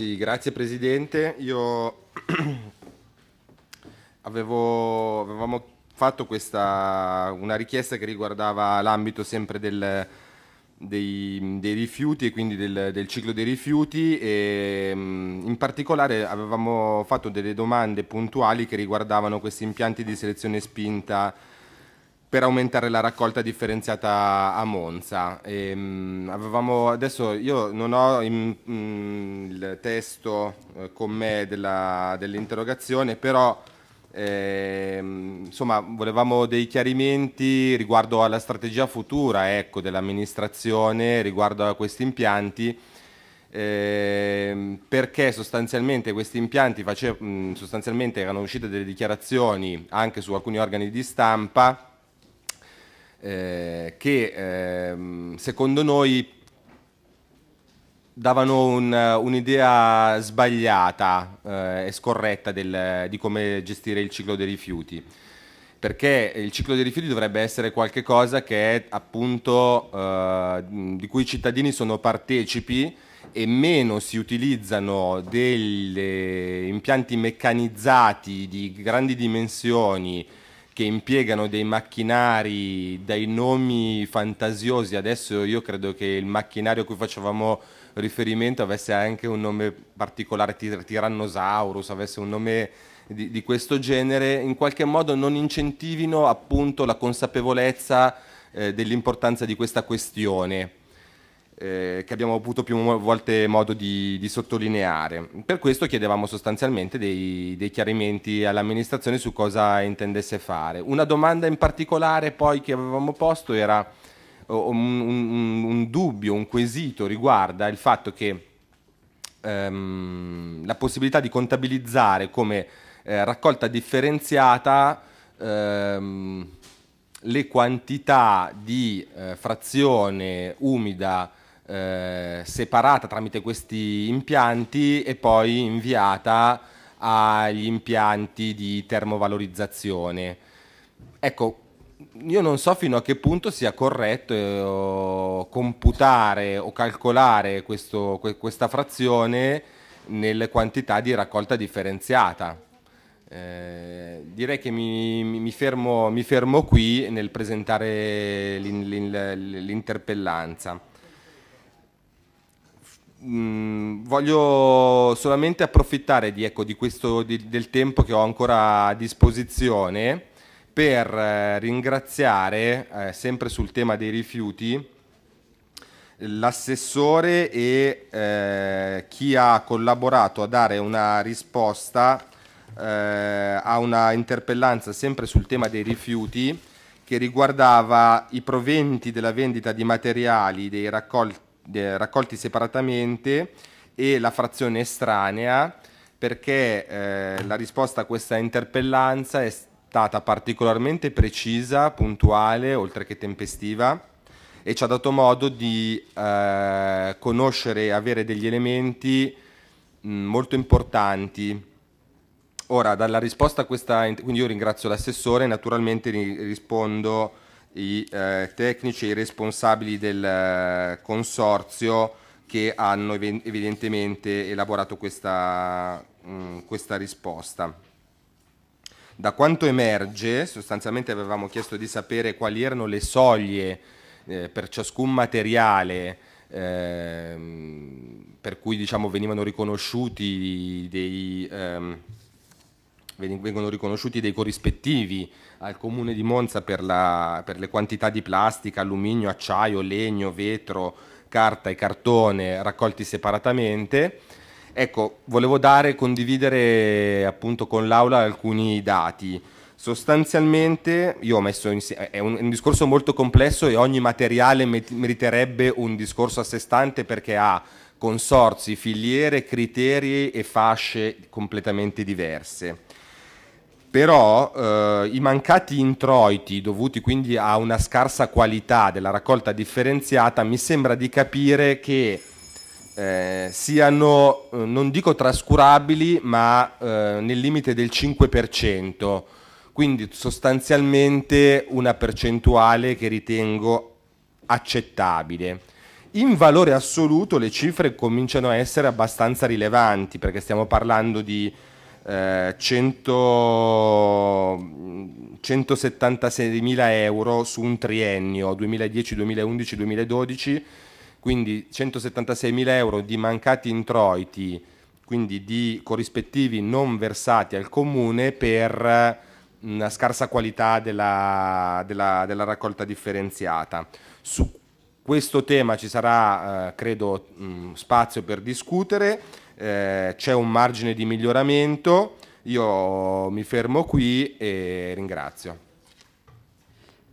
Sì, grazie Presidente. Io avevo, avevamo fatto questa, una richiesta che riguardava l'ambito sempre del, dei, dei, rifiuti e quindi del, del ciclo dei rifiuti e mm, in particolare avevamo fatto delle domande puntuali che riguardavano questi impianti di selezione spinta per aumentare la raccolta differenziata a Monza. E, ehm, mh, avevamo, adesso io non ho in, mh, mm, il testo eh, con me della, dell'interrogazione, però eh, insomma, volevamo dei chiarimenti riguardo alla strategia futura ecco, dell'amministrazione, riguardo a questi impianti. Eh, perché sostanzialmente questi impianti face, mm, sostanzialmente erano uscite delle dichiarazioni anche su alcuni organi di stampa eh, che ehm, secondo noi davano un, un'idea sbagliata eh, e scorretta del, di come gestire il ciclo dei rifiuti perché il ciclo dei rifiuti dovrebbe essere qualcosa che è appunto eh, di cui i cittadini sono partecipi e meno si utilizzano degli impianti meccanizzati di grandi dimensioni che impiegano dei macchinari dai nomi fantasiosi. Adesso io credo che il macchinario a cui facevamo riferimento avesse anche un nome particolare, tir- Tyrannosaurus, avesse un nome di, di, questo genere, in qualche modo non incentivino appunto la consapevolezza eh, dell'importanza di questa questione. Eh, che abbiamo avuto più volte modo di, di sottolineare. Per questo chiedevamo sostanzialmente dei, dei chiarimenti all'amministrazione su cosa intendesse fare. Una domanda in particolare poi che avevamo posto era un, un, un dubbio, un quesito riguarda il fatto che ehm, la possibilità di contabilizzare come eh, raccolta differenziata ehm, le quantità di eh, frazione umida eh, separata tramite questi impianti e poi inviata agli impianti di termovalorizzazione. Ecco, io non so fino a che punto sia corretto eh, computare o calcolare questo, questa frazione nelle quantità di raccolta differenziata. Eh, direi che mi, mi, fermo, mi, fermo, qui nel presentare l'in- l'in- l'interpellanza. Mm, voglio solamente approfittare di, ecco, di questo, di, del tempo che ho ancora a disposizione per eh, ringraziare, eh, sempre sul tema dei rifiuti, l'assessore e eh, chi ha collaborato a dare una risposta eh, a una interpellanza sempre sul tema dei rifiuti che riguardava i proventi della vendita di materiali dei raccolti raccolti separatamente e la frazione estranea perché eh, la risposta a questa interpellanza è stata particolarmente precisa, puntuale, oltre che tempestiva e ci ha dato modo di eh, conoscere e avere degli elementi mh, mm, molto importanti. Ora, dalla risposta a questa, quindi io ringrazio l'assessore, e naturalmente rispondo i eh, tecnici e i responsabili del eh, consorzio che hanno ev- evidentemente elaborato questa, mh, mm, questa risposta. Da quanto emerge, sostanzialmente avevamo chiesto di sapere quali erano le soglie eh, per ciascun materiale eh, per cui diciamo, venivano riconosciuti dei, ehm, vengono riconosciuti dei corrispettivi al comune di Monza per, la, per le quantità di plastica, alluminio, acciaio, legno, vetro, carta e cartone raccolti separatamente. Ecco, volevo dare, e condividere appunto con l'Aula alcuni dati. Sostanzialmente, io ho messo insieme, è un, un discorso molto complesso e ogni materiale meriterebbe un discorso a sé stante perché ha consorzi, filiere, criteri e fasce completamente diverse però eh, i mancati introiti dovuti quindi a una scarsa qualità della raccolta differenziata mi sembra di capire che eh, siano, eh, non dico trascurabili, ma eh, nel limite del 5%, quindi sostanzialmente una percentuale che ritengo accettabile. In valore assoluto le cifre cominciano a essere abbastanza rilevanti perché stiamo parlando di eh, 176.000 mm, euro su un triennio 2010, 2011, 2012, quindi 176.000 euro di mancati introiti, quindi di corrispettivi non versati al comune per una mm, scarsa qualità della, della, della raccolta differenziata. Su questo tema ci sarà, eh, credo, mh, mm, spazio per discutere. Eh, c'è un margine di miglioramento. Io mi fermo qui e ringrazio.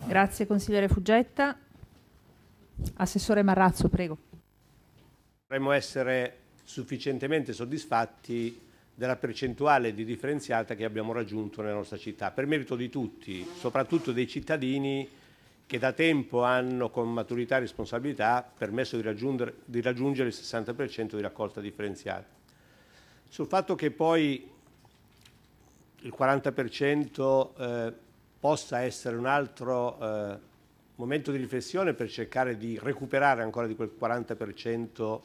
Grazie consigliere Fuggetta. Assessore Marrazzo, prego. Dovremmo essere sufficientemente soddisfatti della percentuale di differenziata che abbiamo raggiunto nella nostra città, per merito di tutti, soprattutto dei cittadini che da tempo hanno con maturità e responsabilità permesso di raggiungere, di raggiungere il 60% di raccolta differenziata. Sul fatto che poi il 40% eh, possa essere un altro eh, momento di riflessione per cercare di recuperare ancora di quel 40%,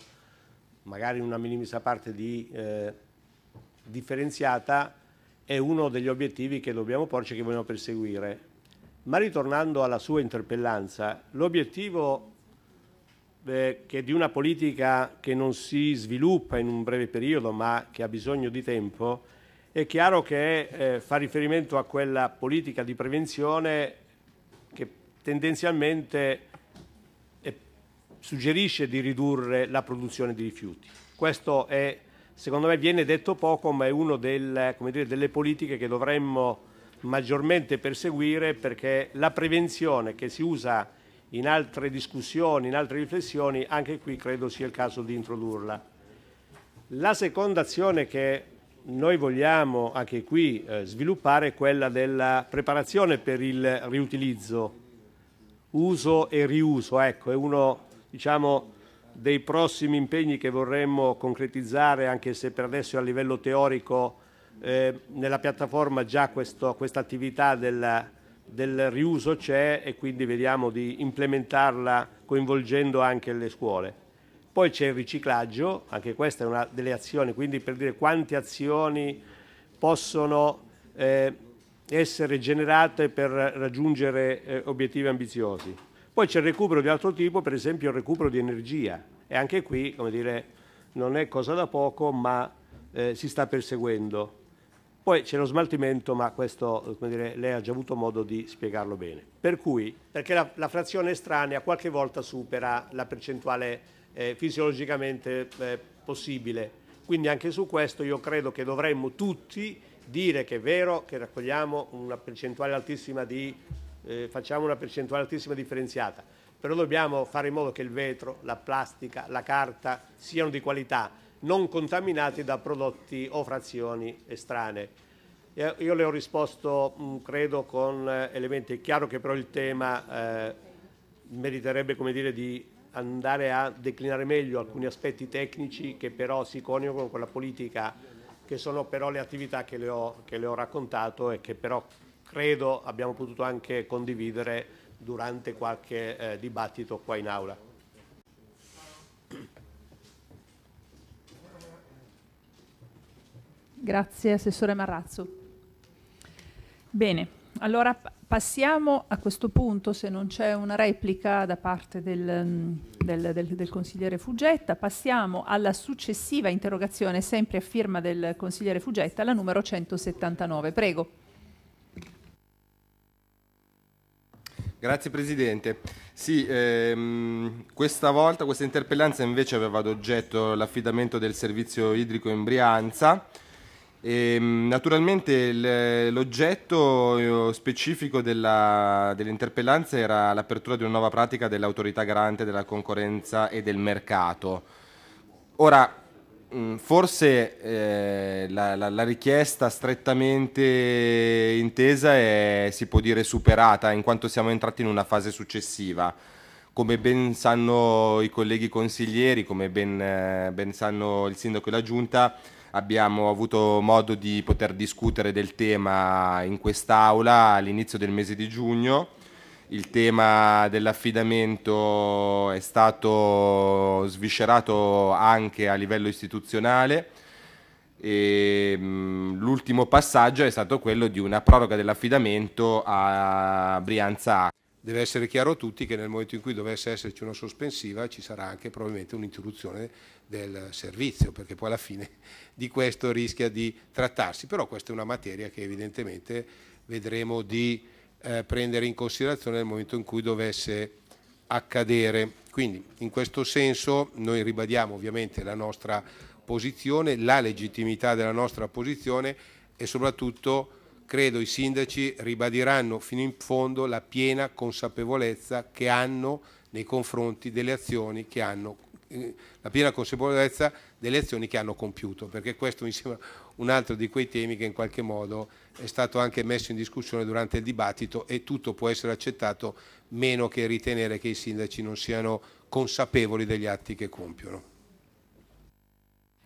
magari una minimissima parte di eh, differenziata, è uno degli obiettivi che dobbiamo porci e che vogliamo perseguire. Ma ritornando alla sua interpellanza, l'obiettivo eh, che di una politica che non si sviluppa in un breve periodo ma che ha bisogno di tempo, è chiaro che eh, fa riferimento a quella politica di prevenzione che tendenzialmente eh, suggerisce di ridurre la produzione di rifiuti. Questo è, secondo me, viene detto poco, ma è una delle politiche che dovremmo maggiormente perseguire perché la prevenzione che si usa in altre discussioni, in altre riflessioni, anche qui credo sia il caso di introdurla. La seconda azione che noi vogliamo anche qui eh, sviluppare è quella della preparazione per il riutilizzo, uso e riuso, ecco, è uno diciamo, dei prossimi impegni che vorremmo concretizzare, anche se per adesso è a livello teorico eh, nella piattaforma già questa attività del, del riuso c'è e quindi vediamo di implementarla coinvolgendo anche le scuole. Poi c'è il riciclaggio, anche questa è una delle azioni, quindi per dire quante azioni possono eh, essere generate per raggiungere eh, obiettivi ambiziosi. Poi c'è il recupero di altro tipo, per esempio il recupero di energia e anche qui, come dire, non è cosa da poco, ma eh, si sta perseguendo. Poi c'è lo smaltimento, ma questo dire, lei ha già avuto modo di spiegarlo bene. Per cui, perché la, la frazione estranea qualche volta supera la percentuale eh, fisiologicamente eh, possibile. Quindi anche su questo io credo che dovremmo tutti dire che è vero che raccogliamo una percentuale altissima di, eh, facciamo una percentuale altissima differenziata, però dobbiamo fare in modo che il vetro, la plastica, la carta siano di qualità non contaminati da prodotti o frazioni estranee. Io le ho risposto, mm, credo, con eh, elementi. È chiaro che però il tema eh, meriterebbe dire, di andare a declinare meglio alcuni aspetti tecnici che però si coniugano con la politica, che sono però le attività che le ho, che le ho raccontato e che però credo abbiamo potuto anche condividere durante qualche eh, dibattito qua in aula. Grazie Assessore Marrazzo. Bene, allora passiamo a questo punto, se non c'è una replica da parte del, del, del, del, consigliere Fuggetta, passiamo alla successiva interrogazione, sempre a firma del consigliere Fuggetta, la numero 179. Prego. Grazie Presidente. Sì, ehm, questa volta questa interpellanza invece aveva ad oggetto l'affidamento del servizio idrico in Brianza e, ehm, naturalmente l'oggetto eh, specifico della, dell'interpellanza era l'apertura di una nuova pratica dell'autorità garante della concorrenza e del mercato. Ora, mm, forse eh, la, la, la, richiesta strettamente intesa è, si può dire, superata, in quanto siamo entrati in una fase successiva. Come ben sanno i colleghi consiglieri, come ben, eh, ben sanno il sindaco e la giunta, abbiamo avuto modo di poter discutere del tema in quest'aula all'inizio del mese di giugno. Il tema dell'affidamento è stato sviscerato anche a livello istituzionale e mm, l'ultimo passaggio è stato quello di una proroga dell'affidamento a Brianza A. Deve essere chiaro a tutti che nel momento in cui dovesse esserci una sospensiva ci sarà anche probabilmente un'interruzione del servizio, perché poi alla fine di questo rischia di trattarsi. Però questa è una materia che evidentemente vedremo di eh, prendere in considerazione nel momento in cui dovesse accadere. Quindi in questo senso noi ribadiamo ovviamente la nostra posizione, la legittimità della nostra posizione e soprattutto credo i sindaci ribadiranno fino in fondo la piena consapevolezza che hanno nei confronti delle azioni che hanno eh, la piena consapevolezza delle azioni che hanno compiuto, perché questo mi sembra un altro di quei temi che in qualche modo è stato anche messo in discussione durante il dibattito e tutto può essere accettato meno che ritenere che i sindaci non siano consapevoli degli atti che compiono.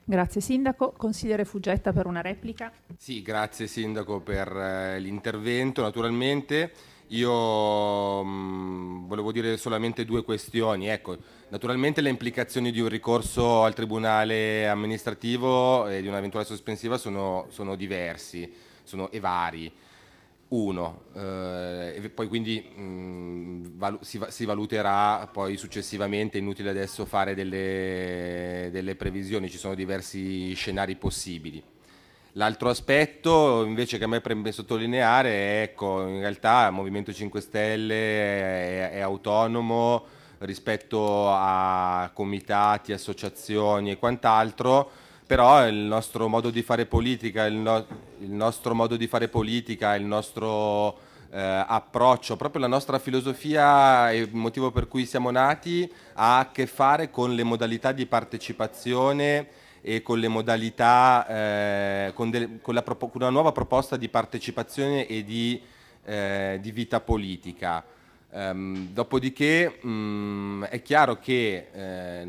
Grazie Sindaco. Consigliere Fuggetta per una replica. Sì, grazie Sindaco per eh, l'intervento. Naturalmente io mh, mm, volevo dire solamente due questioni. Ecco, naturalmente le implicazioni di un ricorso al Tribunale amministrativo e di un'eventuale sospensiva sono, sono diversi, sono e vari uno, eh, poi quindi mh, val- si, va- si, valuterà poi successivamente, è inutile adesso fare delle, delle, previsioni, ci sono diversi scenari possibili. L'altro aspetto invece che a me preme sottolineare è ecco, in realtà il Movimento 5 Stelle è, è autonomo rispetto a comitati, associazioni e quant'altro, però il nostro modo di fare politica, il, no- il nostro modo di fare politica, il nostro eh, approccio, proprio la nostra filosofia e il motivo per cui siamo nati ha a che fare con le modalità di partecipazione e con le modalità, eh, con, delle, con, pro- con, una nuova proposta di partecipazione e di, eh, di vita politica. Um, dopodiché mh, mm, è chiaro che eh,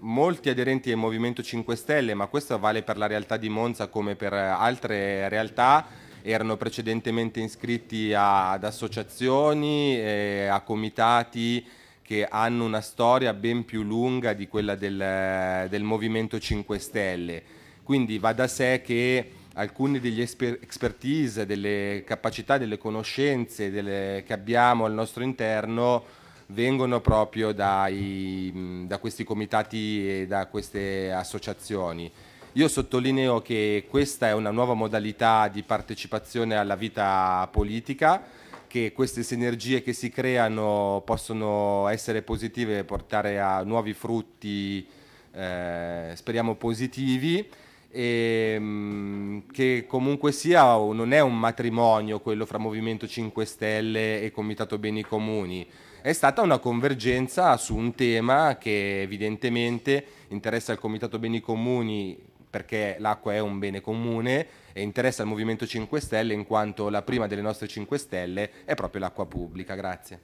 molti aderenti al Movimento 5 Stelle, ma questo vale per la realtà di Monza come per altre realtà, erano precedentemente iscritti a, ad associazioni, eh, a comitati che hanno una storia ben più lunga di quella del, del Movimento 5 Stelle. Quindi va da sé che alcuni degli esper- expertise, delle capacità, delle conoscenze delle, che abbiamo al nostro interno vengono proprio dai, mm, da questi comitati e da queste associazioni. Io sottolineo che questa è una nuova modalità di partecipazione alla vita politica, che queste sinergie che si creano possono essere positive e portare a nuovi frutti, eh, speriamo positivi, e, mm, che comunque sia non è un matrimonio quello fra Movimento 5 Stelle e Comitato Beni Comuni è stata una convergenza su un tema che evidentemente interessa il Comitato Beni Comuni perché l'acqua è un bene comune e interessa il Movimento 5 Stelle in quanto la prima delle nostre 5 Stelle è proprio l'acqua pubblica. Grazie.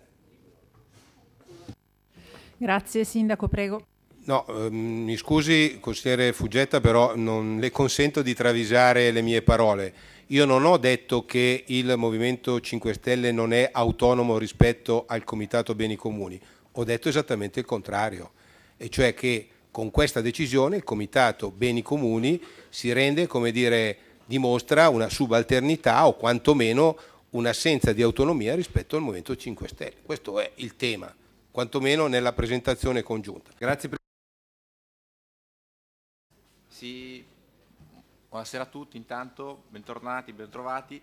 Grazie Sindaco, prego. No, ehm, mi scusi consigliere Fuggetta, però non le consento di travisare le mie parole. Io non ho detto che il Movimento 5 Stelle non è autonomo rispetto al Comitato Beni Comuni, ho detto esattamente il contrario, e cioè che con questa decisione il Comitato Beni Comuni si rende, come dire, dimostra una subalternità o quantomeno un'assenza di autonomia rispetto al Movimento 5 Stelle. Questo è il tema, quantomeno nella presentazione congiunta. Grazie. Sì, Buonasera a tutti, intanto bentornati, bentrovati.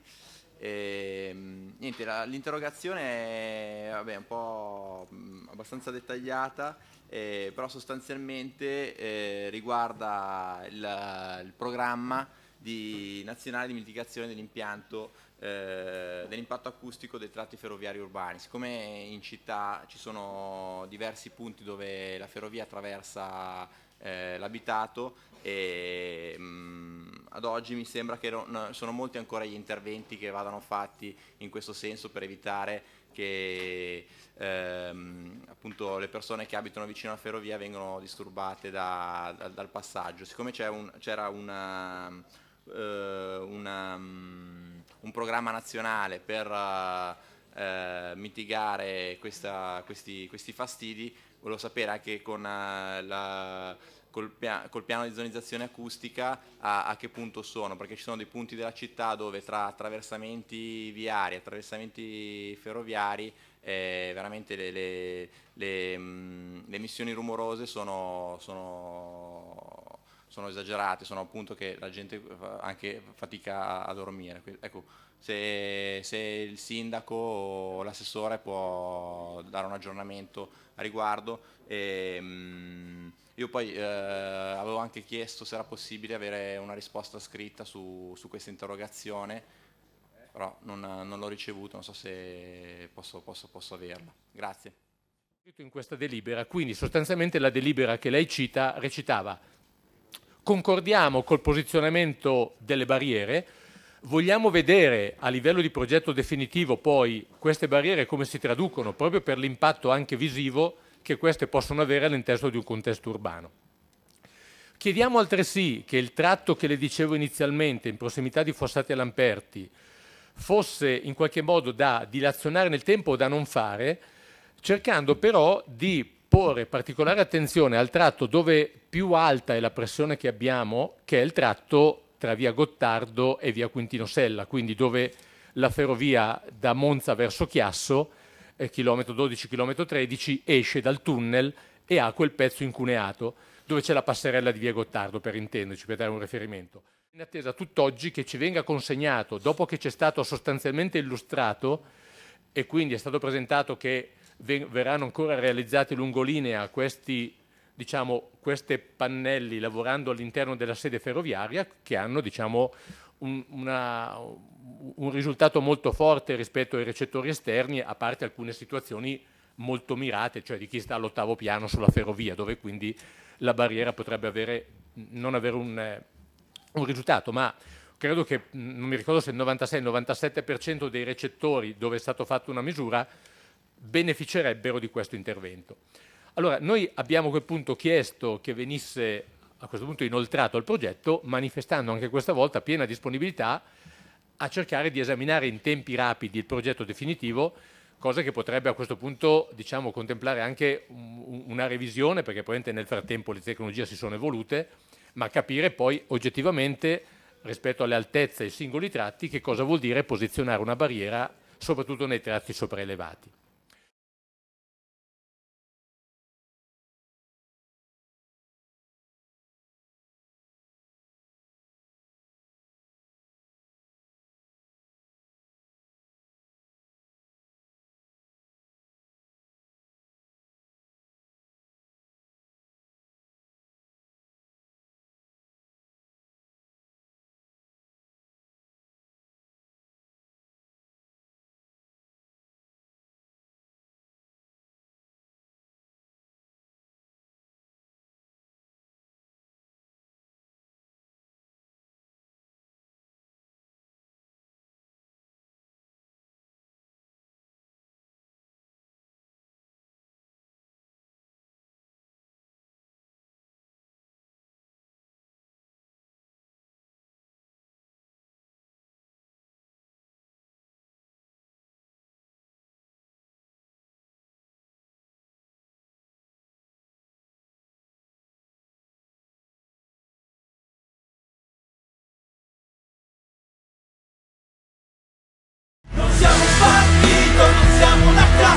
Ehm, l'interrogazione è vabbè, un po' mm, abbastanza dettagliata, eh, però sostanzialmente eh, riguarda il, il programma di nazionale di mitigazione dell'impianto eh, dell'impatto acustico dei tratti ferroviari urbani. Siccome in città ci sono diversi punti dove la ferrovia attraversa eh, l'abitato, e mh, mm, ad oggi mi sembra che non, sono molti ancora gli interventi che vadano fatti in questo senso per evitare che ehm, appunto le persone che abitano vicino alla ferrovia vengano disturbate da, da, dal passaggio. Siccome c'era un, una, eh, una, um, un programma nazionale per eh, mitigare questa, questi, questi fastidi, volevo sapere anche con eh, la col, pia col piano di zonizzazione acustica a, a, che punto sono, perché ci sono dei punti della città dove tra attraversamenti viari, attraversamenti ferroviari, eh, veramente le, le, le, mh, mm, le, emissioni rumorose sono, sono, sono esagerate, sono appunto che la gente anche fatica a, dormire. Ecco, se, se, il sindaco o l'assessore può dare un aggiornamento a riguardo. E, ehm, mh, io poi eh, avevo anche chiesto se era possibile avere una risposta scritta su, su questa interrogazione, però non, non l'ho ricevuto, non so se posso, posso, posso averla. Grazie. In questa delibera, quindi sostanzialmente la delibera che lei cita recitava concordiamo col posizionamento delle barriere, vogliamo vedere a livello di progetto definitivo poi queste barriere come si traducono proprio per l'impatto anche visivo che queste possono avere all'interno di un contesto urbano. Chiediamo altresì che il tratto che le dicevo inizialmente in prossimità di Fossati e Lamperti fosse in qualche modo da dilazionare nel tempo o da non fare, cercando però di porre particolare attenzione al tratto dove più alta è la pressione che abbiamo, che è il tratto tra via Gottardo e via Quintino Sella, quindi dove la ferrovia da Monza verso Chiasso eh, chilometro 12, chilometro 13, esce dal tunnel e ha quel pezzo incuneato dove c'è la passerella di via Gottardo, per intenderci, per dare un riferimento. In attesa tutt'oggi che ci venga consegnato, dopo che c'è stato sostanzialmente illustrato e quindi è stato presentato che verranno ancora realizzati lungolinea questi diciamo, questi pannelli lavorando all'interno della sede ferroviaria che hanno diciamo, un, una, un, risultato molto forte rispetto ai recettori esterni, a parte alcune situazioni molto mirate, cioè di chi sta all'ottavo piano sulla ferrovia, dove quindi la barriera potrebbe avere, non avere un, un risultato. Ma credo che, mm, non mi ricordo se il 96-97% dei recettori dove è stata fatta una misura beneficerebbero di questo intervento. Allora, noi abbiamo a quel punto chiesto che venisse a questo punto inoltrato al progetto, manifestando anche questa volta piena disponibilità a cercare di esaminare in tempi rapidi il progetto definitivo, cosa che potrebbe a questo punto diciamo, contemplare anche una revisione, perché probabilmente nel frattempo le tecnologie si sono evolute, ma capire poi oggettivamente rispetto alle altezze e ai singoli tratti che cosa vuol dire posizionare una barriera soprattutto nei tratti sopraelevati.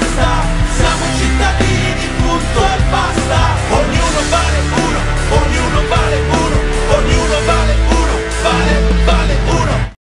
the sun.